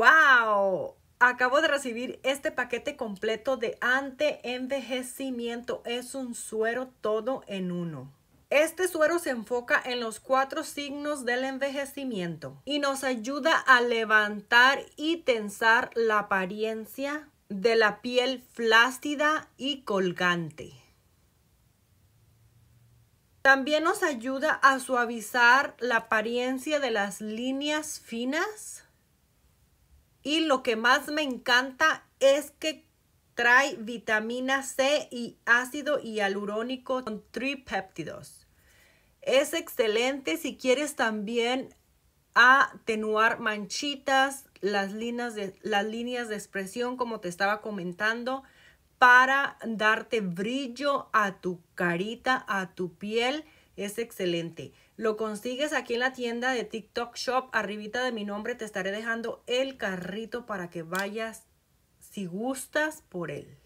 ¡Wow! Acabo de recibir este paquete completo de anti-envejecimiento. Es un suero todo en uno. Este suero se enfoca en los cuatro signos del envejecimiento y nos ayuda a levantar y tensar la apariencia de la piel flácida y colgante. También nos ayuda a suavizar la apariencia de las líneas finas y lo que más me encanta es que trae vitamina C y ácido hialurónico con tripeptidos Es excelente si quieres también atenuar manchitas, las líneas, las líneas de expresión, como te estaba comentando, para darte brillo a tu carita, a tu piel es excelente. Lo consigues aquí en la tienda de TikTok Shop. Arribita de mi nombre te estaré dejando el carrito para que vayas si gustas por él.